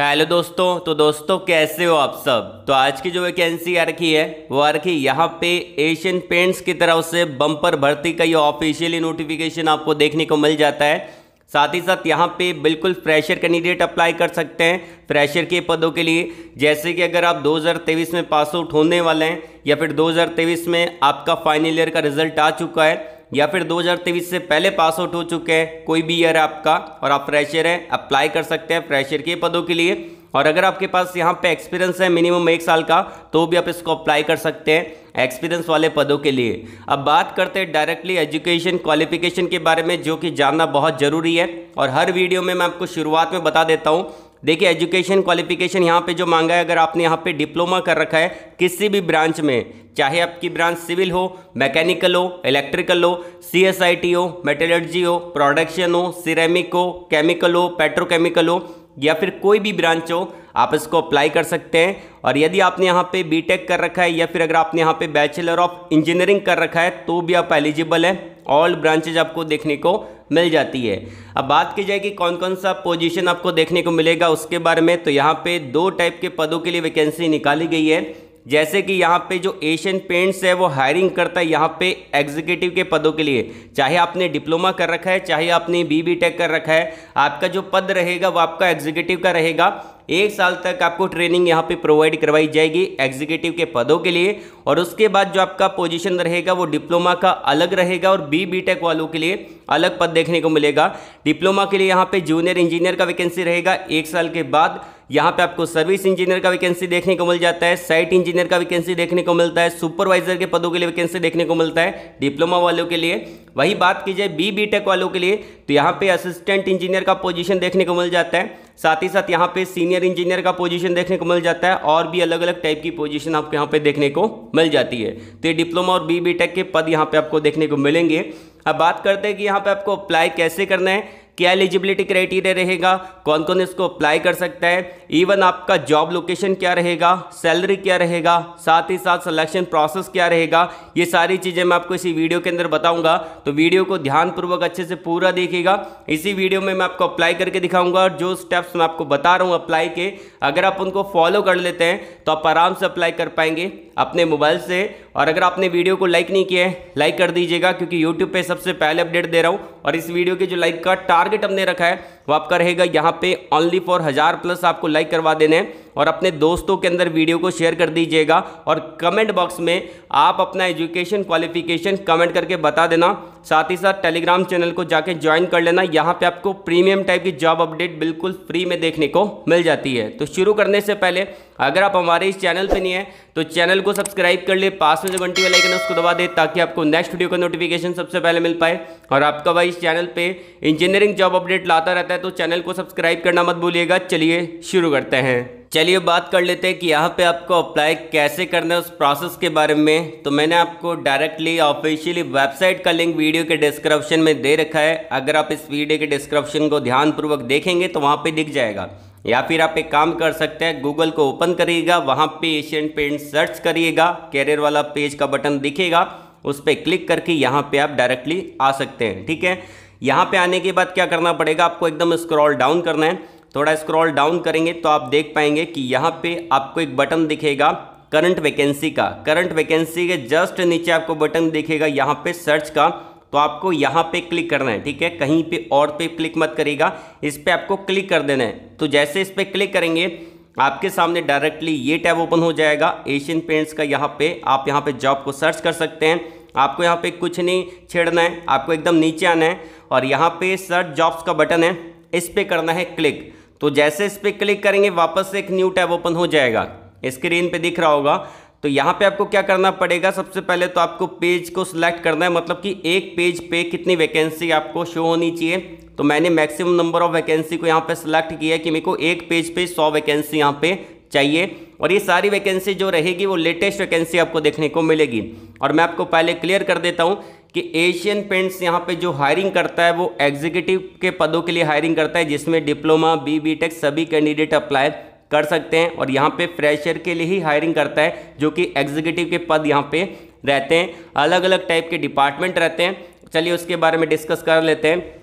hello दोस्तों तो दोस्तों कैसे हो आप सब तो आज की जो वैकेंसी आ रखी है वो आ रखी यहाँ पे एशियन पेंट्स की तरफ से बम्पर भर्ती का ये ऑफिशियली नोटिफिकेशन आपको देखने को मिल जाता है साथ ही साथ यहाँ पे बिल्कुल फ्रेशर कैंडिडेट अप्लाई कर सकते हैं फ्रेशर के पदों के लिए जैसे कि अगर आप 2023 में पास आउट होने वाले हैं या फिर 2023 में आपका फाइनल ईयर का रिजल्ट आ चुका है या फिर 2023 से पहले पास आउट हो चुके हैं कोई भी ईयर है आपका और आप फ्रेशर हैं अप्लाई कर सकते हैं फ्रेशर के पदों के लिए और अगर आपके पास यहाँ पे एक्सपीरियंस है मिनिमम एक साल का तो भी आप इसको अप्लाई कर सकते हैं एक्सपीरियंस वाले पदों के लिए अब बात करते हैं डायरेक्टली एजुकेशन क्वालिफिकेशन के बारे में जो कि जानना बहुत ज़रूरी है और हर वीडियो में मैं आपको शुरुआत में बता देता हूँ देखिए एजुकेशन क्वालिफिकेशन यहाँ पे जो मांगा है अगर आपने यहाँ पे डिप्लोमा कर रखा है किसी भी ब्रांच में चाहे आपकी ब्रांच सिविल हो मैकेनिकल हो इलेक्ट्रिकल हो सी एस आई टी हो मेटेलर्जी हो प्रोडक्शन हो सिरेमिक हो केमिकल हो पेट्रोकेमिकल हो या फिर कोई भी ब्रांच हो आप इसको अप्लाई कर सकते हैं और यदि आपने यहाँ पे बीटेक कर रखा है या फिर अगर आपने यहाँ पे बैचलर ऑफ इंजीनियरिंग कर रखा है तो भी आप एलिजिबल है ऑल ब्रांचेज आपको देखने को मिल जाती है अब बात की जाए कि कौन कौन सा पोजीशन आपको देखने को मिलेगा उसके बारे में तो यहाँ पे दो टाइप के पदों के लिए वैकेंसी निकाली गई है जैसे कि यहाँ पे जो एशियन पेंट्स है वो हायरिंग करता है यहाँ पे एग्जीक्यूटिव के पदों के लिए चाहे आपने डिप्लोमा कर रखा है चाहे आपने बी बी टेक कर रखा है आपका जो पद रहेगा वो आपका एग्जीक्यूटिव का रहेगा एक साल तक आपको ट्रेनिंग यहाँ पे प्रोवाइड करवाई जाएगी एग्जीक्यूटिव के पदों के लिए और उसके बाद जो आपका पोजीशन रहेगा वो डिप्लोमा का अलग रहेगा और बी बी टेक वालों के लिए अलग पद देखने को मिलेगा डिप्लोमा के लिए यहाँ पे जूनियर इंजीनियर का वैकेंसी रहेगा एक साल के बाद यहाँ पे आपको सर्विस इंजीनियर का वैकेंसी देखने को मिल जाता है साइट इंजीनियर का वैकेंसी देखने को मिलता है सुपरवाइजर के पदों के लिए वैकेंसी देखने को मिलता है डिप्लोमा वालों के लिए वही बात की जाए बी बी टेक वालों के लिए तो यहाँ पे असिस्टेंट इंजीनियर का पोजीशन देखने को मिल जाता है साथ ही साथ यहाँ पे सीनियर इंजीनियर का पोजीशन देखने को मिल जाता है और भी अलग अलग टाइप की पोजीशन आपको यहाँ पे देखने को मिल जाती है तो ये डिप्लोमा और बी बी टेक के पद यहाँ पे आपको देखने को मिलेंगे अब बात करते हैं कि यहाँ पे आपको अप्लाई कैसे करना है क्या एलिजिबिलिटी क्राइटेरिया रहेगा कौन कौन इसको अप्लाई कर सकता है इवन आपका जॉब लोकेशन क्या रहेगा सैलरी क्या रहेगा साथ ही साथ सिलेक्शन प्रोसेस क्या रहेगा ये सारी चीज़ें मैं आपको इसी वीडियो के अंदर बताऊंगा तो वीडियो को ध्यानपूर्वक अच्छे से पूरा देखेगा इसी वीडियो में मैं आपको अप्लाई करके दिखाऊंगा और जो स्टेप्स मैं आपको बता रहा हूँ अप्लाई के अगर आप उनको फॉलो कर लेते हैं तो आप आराम से अप्लाई कर पाएंगे अपने मोबाइल से और अगर आपने वीडियो को लाइक नहीं किया है लाइक कर दीजिएगा क्योंकि यूट्यूब पर सबसे पहले अपडेट दे रहा हूँ और इस वीडियो के जो लाइक का टारगेट हमने रखा है वो आपका रहेगा यहाँ पे ओनली फॉर हज़ार प्लस आपको लाइक करवा देने और अपने दोस्तों के अंदर वीडियो को शेयर कर दीजिएगा और कमेंट बॉक्स में आप अपना एजुकेशन क्वालिफिकेशन कमेंट करके बता देना साथ ही साथ टेलीग्राम चैनल को जाके ज्वाइन कर लेना यहाँ पे आपको प्रीमियम टाइप की जॉब अपडेट बिल्कुल फ्री में देखने को मिल जाती है तो शुरू करने से पहले अगर आप हमारे इस चैनल पर नहीं है तो चैनल को सब्सक्राइब कर ले पास में जो घंटी वाला आइकन उसको दबा दे ताकि आपको नेक्स्ट वीडियो का नोटिफिकेशन सबसे पहले मिल पाए और आपका भाई इस चैनल पर इंजीनियरिंग जॉब अपडेट लाता रहता है है तो चैनल को सब्सक्राइब करना मत भूलिएगा चलिए शुरू करते हैं चलिए बात कर लेते हैं कि यहाँ पे आपको अप्लाई कैसे करना है उस प्रोसेस के बारे में तो मैंने आपको डायरेक्टली ऑफिशियली वेबसाइट का लिंक वीडियो के डिस्क्रिप्शन में दे रखा है अगर आप इस वीडियो के डिस्क्रिप्शन को ध्यानपूर्वक देखेंगे तो वहाँ पे दिख जाएगा या फिर आप एक काम कर सकते हैं गूगल को ओपन करिएगा वहाँ पर एशियन पेंट सर्च करिएगा कैरियर वाला पेज का बटन दिखेगा उस पर क्लिक करके यहाँ पर आप डायरेक्टली आ सकते हैं ठीक है यहाँ पे आने के बाद क्या करना पड़ेगा आपको एकदम स्क्रॉल डाउन करना है थोड़ा स्क्रॉल डाउन करेंगे तो आप देख पाएंगे कि यहाँ पे आपको एक बटन दिखेगा करंट वैकेंसी का करंट वैकेंसी के जस्ट नीचे आपको बटन दिखेगा यहाँ पे सर्च का तो आपको यहाँ पे क्लिक करना है ठीक है कहीं पे और पे क्लिक मत करेगा इस पर आपको क्लिक कर देना है तो जैसे इस पर क्लिक करेंगे आपके सामने डायरेक्टली ये टैब ओपन हो जाएगा एशियन पेंट्स का यहाँ पे आप यहाँ पे जॉब को सर्च कर सकते हैं आपको यहाँ पे कुछ नहीं छेड़ना है आपको एकदम नीचे आना है और यहाँ पे सर्च जॉब्स का बटन है इस पर करना है क्लिक तो जैसे इस पर क्लिक करेंगे वापस से एक न्यू टैब ओपन हो जाएगा स्क्रीन पे दिख रहा होगा तो यहाँ पे आपको क्या करना पड़ेगा सबसे पहले तो आपको पेज को सिलेक्ट करना है मतलब कि एक पेज पे कितनी वैकेंसी आपको शो होनी चाहिए तो मैंने मैक्सिमम नंबर ऑफ वैकेंसी को यहाँ पे सिलेक्ट किया है कि मेरे को एक पेज पे सौ वैकेंसी यहाँ पे चाहिए और ये सारी वैकेंसी जो रहेगी वो लेटेस्ट वैकेंसी आपको देखने को मिलेगी और मैं आपको पहले क्लियर कर देता हूँ कि एशियन पेंट्स यहाँ पे जो हायरिंग करता है वो एग्जीक्यूटिव के पदों के लिए हायरिंग करता है जिसमें डिप्लोमा बी बी टेक सभी कैंडिडेट अप्लाई कर सकते हैं और यहाँ पे फ्रेशर के लिए ही हायरिंग करता है जो कि एग्जीक्यूटिव के पद यहाँ पे रहते हैं अलग अलग टाइप के डिपार्टमेंट रहते हैं चलिए उसके बारे में डिस्कस कर लेते हैं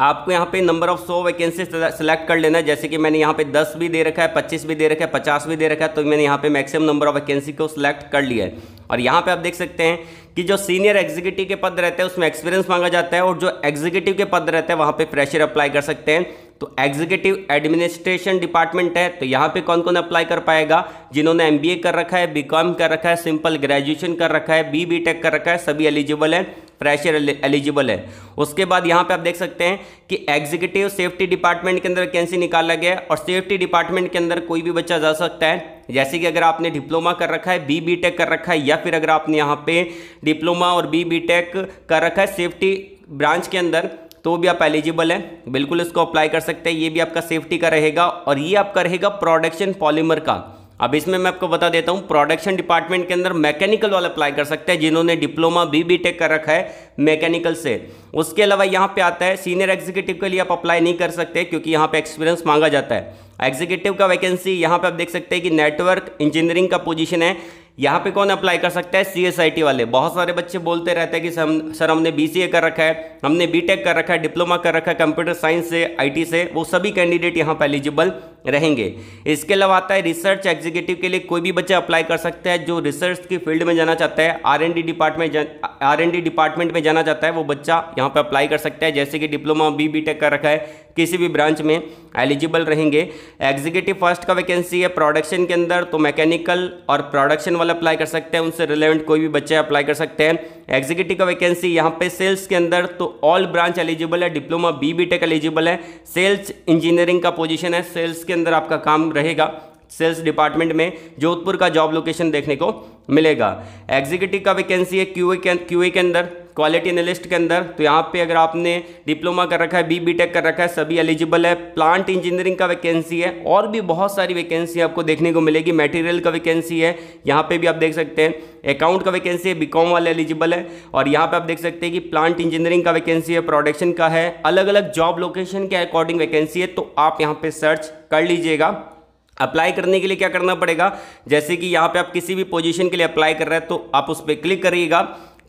आपको यहाँ पे नंबर ऑफ सौ वैकेंसी सेलेक्ट कर लेना है जैसे कि मैंने यहाँ पे दस भी दे रखा है पच्चीस भी दे रखा है पचास भी दे रखा है तो मैंने यहाँ पे मैक्सिमम नंबर ऑफ वैकेंसी को सिलेक्ट कर लिया है और यहाँ पे आप देख सकते हैं कि जो सीनियर एग्जीक्यूटिव के पद रहते हैं उसमें एक्सपीरियंस मांगा जाता है और जो एग्जीक्यूटिव के पद रहते हैं वहाँ पर फ्रेशर अप्लाई कर सकते हैं तो एग्जीक्यूटिव एडमिनिस्ट्रेशन डिपार्टमेंट है तो यहाँ पे कौन कौन अप्लाई कर पाएगा जिन्होंने एम कर रखा है बी कर रखा है सिंपल ग्रेजुएशन कर रखा है बी बी कर रखा है सभी एलिजिबल है फ्रेशर एलिजिबल है उसके बाद यहाँ पे आप देख सकते हैं कि एग्जीक्यूटिव सेफ्टी डिपार्टमेंट के अंदर कैंसी निकाला गया है और सेफ्टी डिपार्टमेंट के अंदर कोई भी बच्चा जा सकता है जैसे कि अगर आपने डिप्लोमा कर रखा है बी बी टेक कर रखा है या फिर अगर आपने यहाँ पे डिप्लोमा और बी बी टेक कर रखा है सेफ्टी ब्रांच के अंदर तो भी आप एलिजिबल हैं बिल्कुल इसको अप्लाई कर सकते हैं ये भी आपका सेफ्टी का रहेगा और ये आपका रहेगा प्रोडक्शन पॉलीमर का अब इसमें मैं आपको बता देता हूँ प्रोडक्शन डिपार्टमेंट के अंदर मैकेनिकल वाला अप्लाई कर सकते हैं जिन्होंने डिप्लोमा बी बी टेक कर रखा है मैकेनिकल से उसके अलावा यहाँ पे आता है सीनियर एग्जीक्यूटिव के लिए आप अप्लाई नहीं कर सकते क्योंकि यहाँ पे एक्सपीरियंस मांगा जाता है एग्जीक्यूटिव का वैकेंसी यहाँ पे आप देख सकते हैं कि नेटवर्क इंजीनियरिंग का पोजीशन है यहाँ पे कौन अप्लाई कर सकता है टी वाले बहुत सारे बच्चे बोलते रहते हैं कि सर, सर हमने ए कर रखा है हमने टेक कर रखा है डिप्लोमा कर रखा है कंप्यूटर साइंस से टी से वो सभी कैंडिडेट यहाँ पर एलिजिबल रहेंगे इसके अलावा आता है रिसर्च एग्जीक्यूटिव के लिए कोई भी बच्चा अप्लाई कर सकता है जो रिसर्च की फील्ड में जाना चाहता है R department R N D department में जाना जाता है वो बच्चा यहाँ पर अप्लाई कर सकता है जैसे कि डिप्लोमा बी बी टेक कर रखा है किसी भी ब्रांच में एलिजिबल रहेंगे एग्जीक्यूटिव फर्स्ट का वैकेंसी है प्रोडक्शन के अंदर तो मैकेनिकल और प्रोडक्शन वाला अप्लाई कर सकते हैं उनसे रिलेवेंट कोई भी बच्चे अप्लाई कर सकते हैं एग्जीक्यूटिव का वैकेंसी यहाँ पे सेल्स के अंदर तो ऑल ब्रांच एलिजिबल है diploma B B tech eligible है सेल्स इंजीनियरिंग का पोजिशन है सेल्स के अंदर आपका काम रहेगा सेल्स डिपार्टमेंट में जोधपुर का जॉब लोकेशन देखने को मिलेगा एग्जीक्यूटिव का वैकेंसी है क्यूए के क्यूए के अंदर क्वालिटी एनालिस्ट के अंदर तो यहाँ पे अगर आपने डिप्लोमा कर रखा है बी बी टेक कर रखा है सभी एलिजिबल है प्लांट इंजीनियरिंग का वैकेंसी है और भी बहुत सारी वैकेंसी आपको देखने को मिलेगी मटेरियल का वैकेंसी है यहाँ पे भी आप देख सकते हैं अकाउंट का वैकेंसी है बीकॉम वाले एलिजिबल है और यहाँ पे आप देख सकते हैं कि प्लांट इंजीनियरिंग का वैकेंसी है प्रोडक्शन का है अलग अलग जॉब लोकेशन के अकॉर्डिंग वैकेंसी है तो आप यहाँ पर सर्च कर लीजिएगा अप्लाई करने के लिए क्या करना पड़ेगा जैसे कि यहाँ पे आप किसी भी पोजीशन के लिए अप्लाई कर रहे हैं तो आप उस पर क्लिक करिएगा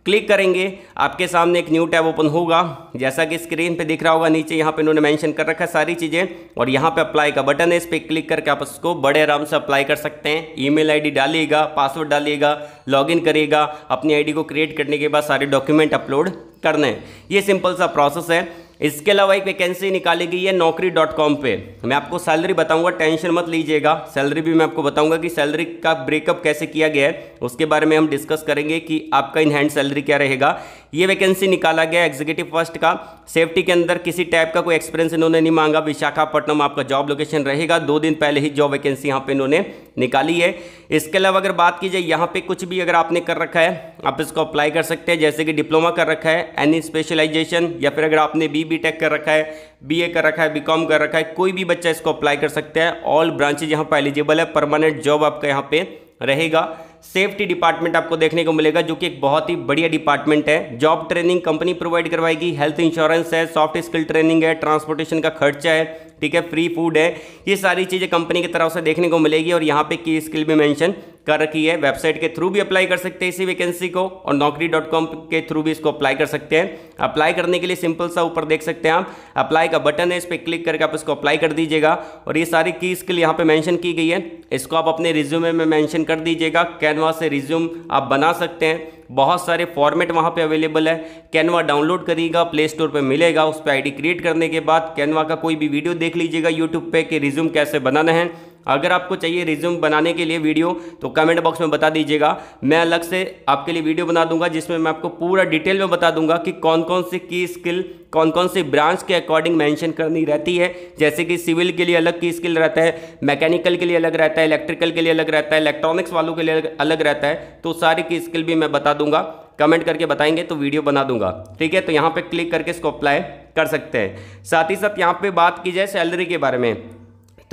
क्लिक करेंगे आपके सामने एक न्यू टैब ओपन होगा जैसा कि स्क्रीन पे दिख रहा होगा नीचे यहाँ पे इन्होंने मेंशन कर रखा है सारी चीज़ें और यहाँ पे अप्लाई का बटन है इस पर क्लिक करके आप उसको बड़े आराम से अप्लाई कर सकते हैं ईमेल आईडी डालिएगा पासवर्ड डालिएगा लॉगिन करिएगा अपनी आईडी को क्रिएट करने के बाद सारे डॉक्यूमेंट अपलोड करने ये सिंपल सा प्रोसेस है इसके अलावा एक वैकेंसी निकाली गई है नौकरी डॉट कॉम पर मैं आपको सैलरी बताऊंगा टेंशन मत लीजिएगा सैलरी भी मैं आपको बताऊंगा कि सैलरी का ब्रेकअप कैसे किया गया है उसके बारे में हम डिस्कस करेंगे कि आपका इन हैंड सैलरी क्या रहेगा ये वैकेंसी निकाला गया एग्जीक्यूटिव फर्स्ट का सेफ्टी के अंदर किसी टाइप का कोई एक्सपीरियंस इन्होंने नहीं मांगा विशाखापट्टनम आपका जॉब लोकेशन रहेगा दो दिन पहले ही जॉब वैकेंसी यहाँ पर इन्होंने निकाली है इसके अलावा अगर बात की जाए यहाँ पर कुछ भी अगर आपने कर रखा है आप इसको अप्लाई कर सकते हैं जैसे कि डिप्लोमा कर रखा है एनी स्पेशलाइजेशन या फिर अगर आपने बी बी टेक कर रखा है बी कर रखा है बी कर रखा है कोई भी बच्चा इसको अप्लाई कर सकता है ऑल ब्रांचेज यहाँ पर एलिजिबल है परमानेंट जॉब आपका यहाँ पे रहेगा सेफ्टी डिपार्टमेंट आपको देखने को मिलेगा जो कि एक बहुत ही बढ़िया डिपार्टमेंट है जॉब ट्रेनिंग कंपनी प्रोवाइड करवाएगी हेल्थ इंश्योरेंस है सॉफ्ट स्किल ट्रेनिंग है ट्रांसपोर्टेशन का खर्चा है ठीक है फ्री फूड है ये सारी चीज़ें कंपनी की तरफ से देखने को मिलेगी और यहाँ पे की स्किल भी मेंशन कर रखी है वेबसाइट के थ्रू भी अप्लाई कर सकते हैं इसी वैकेंसी को और नौकरी डॉट कॉम के थ्रू भी इसको अप्लाई कर सकते हैं अप्लाई करने के लिए सिंपल सा ऊपर देख सकते हैं आप अप्लाई का बटन है इस पर क्लिक करके आप इसको अप्लाई कर दीजिएगा और ये सारी की स्किल यहाँ पे मेंशन की गई है इसको आप अपने रिज्यूमे में मेंशन कर दीजिएगा कैनवा से रिज्यूम आप बना सकते हैं बहुत सारे फॉर्मेट वहाँ पे अवेलेबल है कैनवा डाउनलोड करिएगा प्ले स्टोर पर मिलेगा उस पर आई क्रिएट करने के बाद कैनवा का कोई भी वीडियो देख लीजिएगा यूट्यूब पर कि रिज्यूम कैसे बनाना है अगर आपको चाहिए रिज्यूम बनाने के लिए वीडियो तो कमेंट बॉक्स में बता दीजिएगा मैं अलग से आपके लिए वीडियो बना दूंगा जिसमें मैं आपको पूरा डिटेल में बता दूंगा कि कौन कौन सी की स्किल कौन कौन सी ब्रांच के अकॉर्डिंग मेंशन करनी रहती है जैसे कि सिविल के लिए अलग की स्किल रहता है मैकेनिकल के लिए अलग रहता है इलेक्ट्रिकल के लिए अलग रहता है इलेक्ट्रॉनिक्स वालों के लिए अलग रहता है तो सारी की स्किल भी मैं बता दूंगा कमेंट करके बताएंगे तो वीडियो बना दूंगा ठीक है तो यहाँ पे क्लिक करके इसको अप्लाई कर सकते हैं साथ ही साथ यहाँ पे बात की जाए सैलरी के बारे में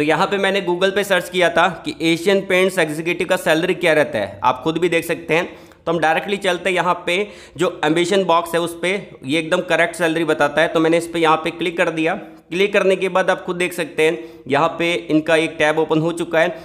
तो यहाँ पे मैंने गूगल पे सर्च किया था कि एशियन पेंट्स एग्जीक्यूटिव का सैलरी क्या रहता है आप खुद भी देख सकते हैं तो हम डायरेक्टली चलते हैं यहाँ पे जो एम्बिशन बॉक्स है उस पर ये एकदम करेक्ट सैलरी बताता है तो मैंने इस पर यहाँ पे क्लिक कर दिया क्लिक करने के बाद आप खुद देख सकते हैं यहाँ पे इनका एक टैब ओपन हो चुका है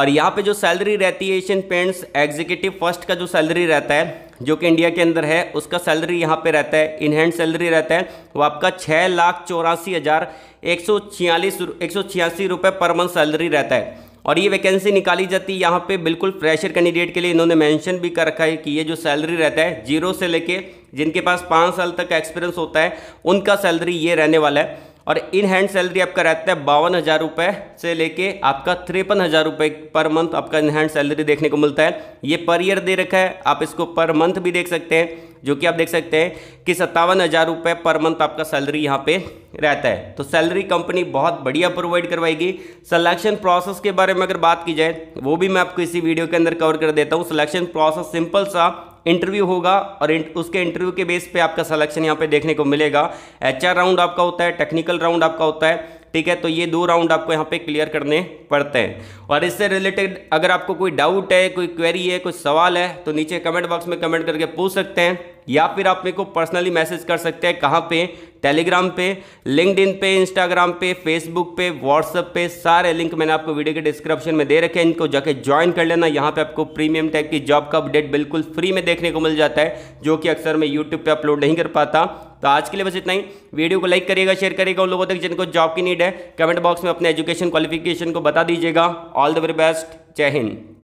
और यहाँ पे जो सैलरी रहती है एशियन पेंट्स एग्जीक्यूटिव फर्स्ट का जो सैलरी रहता है जो कि इंडिया के अंदर है उसका सैलरी यहाँ पे रहता है इनहैंड सैलरी रहता है वो आपका छः लाख चौरासी हज़ार एक सौ छियालीस एक सौ छियासी रुपये पर मंथ सैलरी रहता है और ये वैकेंसी निकाली जाती है यहाँ पे बिल्कुल फ्रेशर कैंडिडेट के लिए इन्होंने मेंशन भी कर रखा है कि ये जो सैलरी रहता है जीरो से लेके जिनके पास पाँच साल तक का एक्सपीरियंस होता है उनका सैलरी ये रहने वाला है और इन हैंड सैलरी आपका रहता है बावन हज़ार रुपये से लेके आपका तिरपन हज़ार रुपये पर मंथ आपका इन हैंड सैलरी देखने को मिलता है ये पर ईयर दे रखा है आप इसको पर मंथ भी देख सकते हैं जो कि आप देख सकते हैं कि सत्तावन हज़ार रुपये पर मंथ आपका सैलरी यहाँ पे रहता है तो सैलरी कंपनी बहुत बढ़िया प्रोवाइड करवाएगी सिलेक्शन प्रोसेस के बारे में अगर बात की जाए वो भी मैं आपको इसी वीडियो के अंदर कवर कर देता हूँ सिलेक्शन प्रोसेस सिंपल सा इंटरव्यू होगा और उसके इंटरव्यू के बेस पे आपका सिलेक्शन यहाँ पे देखने को मिलेगा एचआर राउंड आपका होता है टेक्निकल राउंड आपका होता है ठीक है तो ये दो राउंड आपको यहाँ पे क्लियर करने पड़ते हैं और इससे रिलेटेड अगर आपको कोई डाउट है कोई क्वेरी है कोई सवाल है तो नीचे कमेंट बॉक्स में कमेंट करके पूछ सकते हैं या फिर आप मेरे को पर्सनली मैसेज कर सकते हैं कहाँ पे टेलीग्राम पे लिंकड पे इंस्टाग्राम पे फेसबुक पे व्हाट्सअप पे सारे लिंक मैंने आपको वीडियो के डिस्क्रिप्शन में दे रखे हैं इनको जाके ज्वाइन कर लेना यहाँ पे आपको प्रीमियम टैग की जॉब का अपडेट बिल्कुल फ्री में देखने को मिल जाता है जो कि अक्सर मैं यूट्यूब पर अपलोड नहीं कर पाता तो आज के लिए बस इतना ही वीडियो को लाइक करिएगा शेयर करिएगा उन लोगों तक जिनको जॉब की नीड है कमेंट बॉक्स में अपने एजुकेशन क्वालिफिकेशन को बता दीजिएगा ऑल द वेरी बेस्ट जय हिंद